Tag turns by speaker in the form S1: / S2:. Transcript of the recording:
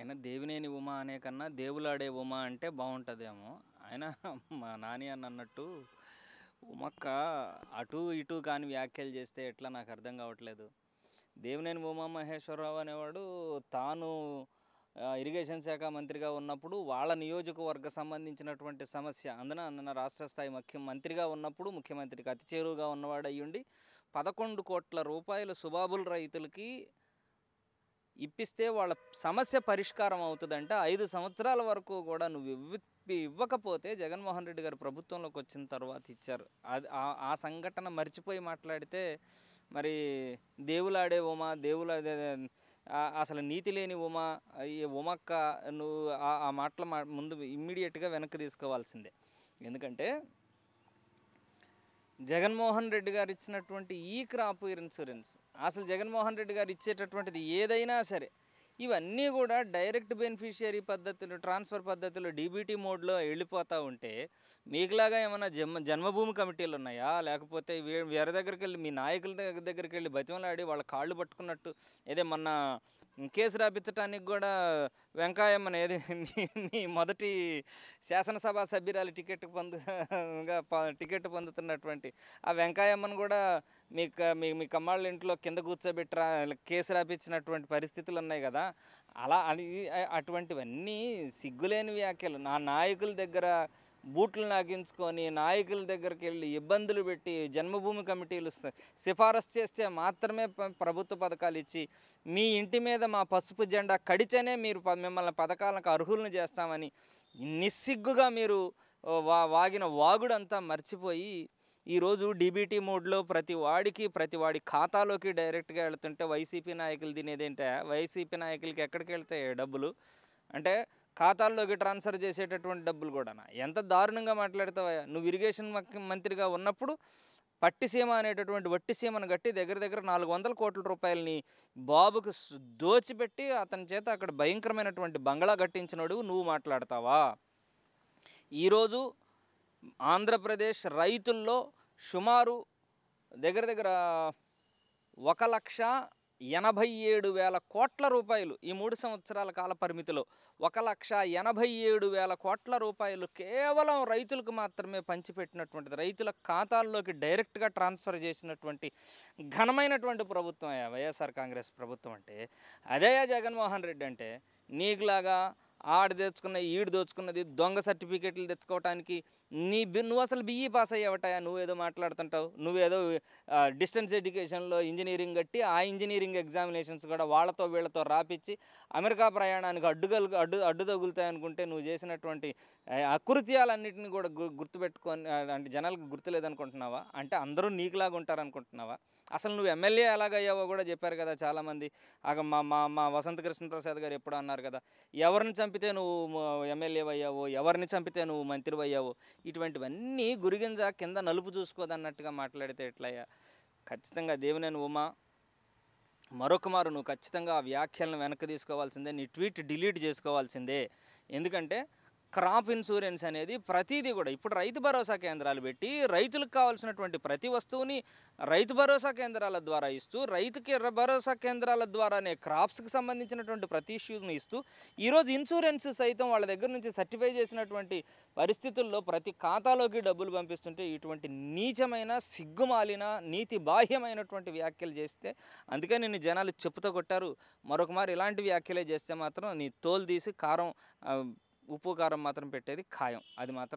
S1: ఆయన దేవినేని ఉమా అనే కన్నా దేవులాడే ఉమా అంటే బాగుంటుందేమో ఆయన మా నాని అని అన్నట్టు ఉమక్క అటు ఇటు కాని వ్యాఖ్యలు చేస్తే ఎట్లా నాకు అర్థం కావట్లేదు దేవినేని ఉమా మహేశ్వరరావు అనేవాడు తాను ఇరిగేషన్ శాఖ మంత్రిగా ఉన్నప్పుడు వాళ్ళ నియోజకవర్గ సంబంధించినటువంటి సమస్య అందున అందున రాష్ట్ర స్థాయి ముఖ్య మంత్రిగా ఉన్నప్పుడు ముఖ్యమంత్రికి అతి చేరువుగా ఉన్నవాడు అయ్యుండి పదకొండు కోట్ల రూపాయలు సుబాబుల్ రైతులకి ఇప్పిస్తే వాళ్ళ సమస్య పరిష్కారం అవుతుందంటే ఐదు సంవత్సరాల వరకు కూడా నువ్వు ఇవ్వి ఇవ్వకపోతే జగన్మోహన్ రెడ్డి గారు ప్రభుత్వంలోకి వచ్చిన తర్వాత ఇచ్చారు అది ఆ సంఘటన మర్చిపోయి మాట్లాడితే మరి దేవులాడే ఉమా దేవులాడే అసలు నీతి లేని ఉమా ఈ ఉమక్క నువ్వు ఆ మాటల ముందు ఇమ్మీడియట్గా వెనక్కి తీసుకోవాల్సిందే ఎందుకంటే జగన్మోహన్ రెడ్డి గారు ఇచ్చినటువంటి ఈ క్రాప్ ఇన్సూరెన్స్ అసలు జగన్మోహన్ రెడ్డి గారు ఇచ్చేటటువంటిది ఏదైనా సరే ఇవన్నీ కూడా డైరెక్ట్ బెనిఫిషియరీ పద్ధతులు ట్రాన్స్ఫర్ పద్ధతులు డీబీటీ మోడ్లో వెళ్ళిపోతూ ఉంటే మీకులాగా ఏమైనా జన్మ జన్మభూమి కమిటీలు ఉన్నాయా లేకపోతే వేరే దగ్గరికి వెళ్ళి మీ నాయకుల దగ్గరికి వెళ్ళి బతిమలాడి వాళ్ళ కాళ్ళు పట్టుకున్నట్టు ఏదే మొన్న కేసు రాపించడానికి కూడా వెంకాయమ్మని ఏది మీ మొదటి శాసనసభ సభ్యురాలు టికెట్ పొందుగా టికెట్ పొందుతున్నటువంటి ఆ వెంకాయమ్మను కూడా మీ మీ కమ్మాళ్ళ ఇంట్లో కింద కూర్చోబెట్టరా కేసు రాపించినటువంటి పరిస్థితులు ఉన్నాయి కదా అలా అని అటువంటివన్నీ సిగ్గులేని వ్యాఖ్యలు నా నాయకుల దగ్గర బూట్లు నాగించుకొని నాయకుల దగ్గరికి వెళ్ళి ఇబ్బందులు పెట్టి జన్మభూమి కమిటీలు సిఫారసు చేస్తే మాత్రమే ప్రభుత్వ పథకాలు ఇచ్చి మీ ఇంటి మీద మా పసుపు జెండా కడిచనే మీరు మిమ్మల్ని పథకాలకు అర్హులను చేస్తామని నిస్సిగ్గుగా మీరు వా వాగిన వాగుడంతా మర్చిపోయి ఈరోజు డీబీటీ మోడ్లో ప్రతి వాడికి ప్రతి వాడి ఖాతాలోకి డైరెక్ట్గా వెళ్తుంటే వైసీపీ నాయకులు తినేదేంటే వైసీపీ నాయకులకి ఎక్కడికి వెళ్తాయి డబ్బులు అంటే ఖాతాల్లోకి ట్రాన్స్ఫర్ చేసేటటువంటి డబ్బులు కూడా ఎంత దారుణంగా మాట్లాడతావా నువ్వు ఇరిగేషన్ మంత్రిగా ఉన్నప్పుడు పట్టిసీమ అనేటటువంటి వట్టిసీమను గట్టి దగ్గర దగ్గర నాలుగు వందల కోట్ల రూపాయలని బాబుకు దోచిపెట్టి అతని చేత అక్కడ భయంకరమైనటువంటి బంగ్లా కట్టించినడు నువ్వు మాట్లాడతావా ఈరోజు ఆంధ్రప్రదేశ్ రైతుల్లో సుమారు దగ్గర దగ్గర ఒక లక్ష ఎనభై ఏడు వేల కోట్ల రూపాయలు ఈ మూడు సంవత్సరాల కాల పరిమితిలో ఒక లక్ష ఎనభై ఏడు వేల కోట్ల రూపాయలు కేవలం రైతులకు మాత్రమే పంచిపెట్టినటువంటిది రైతుల ఖాతాల్లోకి డైరెక్ట్గా ట్రాన్స్ఫర్ చేసినటువంటి ఘనమైనటువంటి ప్రభుత్వం వైఎస్ఆర్ కాంగ్రెస్ ప్రభుత్వం అంటే అదే జగన్మోహన్ రెడ్డి అంటే నీకులాగా ఆడ తెచ్చుకున్న ఈడు దోచుకున్నది దొంగ సర్టిఫికేట్లు తెచ్చుకోవటానికి నీ నువ్వు అసలు బిఈ పాస్ e అయ్యేవటాయా నువ్వేదో మాట్లాడుతుంటావు నువ్వేదో డిస్టెన్స్ ఎడ్యుకేషన్లో ఇంజనీరింగ్ కట్టి ఆ ఇంజనీరింగ్ ఎగ్జామినేషన్స్ కూడా వాళ్ళతో వీళ్ళతో రాపిచ్చి అమెరికా ప్రయాణానికి అడ్డుగలు అడ్డు అడ్డు తగులుతాయనుకుంటే నువ్వు చేసినటువంటి అకృత్యాలన్నింటినీ కూడా గుర్తుపెట్టుకొని అంటే జనాలకు గుర్తులేదనుకుంటున్నావా అంటే అందరూ నీకులాగా ఉంటారనుకుంటున్నావా అసలు నువ్వు ఎమ్మెల్యే ఎలాగయ్యావో కూడా చెప్పారు కదా చాలామంది మా మా మా వసంత కృష్ణప్రసాద్ గారు ఎప్పుడో అన్నారు కదా ఎవరిని చంపితే నువ్వు ఎమ్మెల్యే ఎమ్మెల్యేవయ్యావో ఎవరిని చంపితే నువ్వు మంత్రి అయ్యావు ఇటువంటివన్నీ గురిగింజ కింద నలుపు చూసుకోదన్నట్టుగా మాట్లాడితే ఎట్లయ్యా ఖచ్చితంగా దేవినేని ఉమా మరొక మారు నువ్వు ఖచ్చితంగా ఆ వ్యాఖ్యలను వెనక్కి తీసుకోవాల్సిందే నీ ట్వీట్ డిలీట్ చేసుకోవాల్సిందే ఎందుకంటే క్రాప్ ఇన్సూరెన్స్ అనేది ప్రతిదీ కూడా ఇప్పుడు రైతు భరోసా కేంద్రాలు పెట్టి రైతులకు కావాల్సినటువంటి ప్రతి వస్తువుని రైతు భరోసా కేంద్రాల ద్వారా ఇస్తూ రైతుకి భరోసా కేంద్రాల ద్వారానే క్రాప్స్కి సంబంధించినటువంటి ప్రతి ఇష్యూని ఇస్తూ ఈరోజు ఇన్సూరెన్స్ సైతం వాళ్ళ దగ్గర నుంచి సర్టిఫై చేసినటువంటి పరిస్థితుల్లో ప్రతి ఖాతాలోకి డబ్బులు పంపిస్తుంటే ఇటువంటి నీచమైన సిగ్గుమాలిన నీతి బాహ్యమైనటువంటి వ్యాఖ్యలు చేస్తే అందుకే నేను జనాలు చెప్పుతో కొట్టారు మరొకమారు ఇలాంటి వ్యాఖ్యలే చేస్తే మాత్రం నీ తోలు తీసి కారం ఉప్పు కారం మాత్రం పెట్టేది ఖాయం అది మాత్రం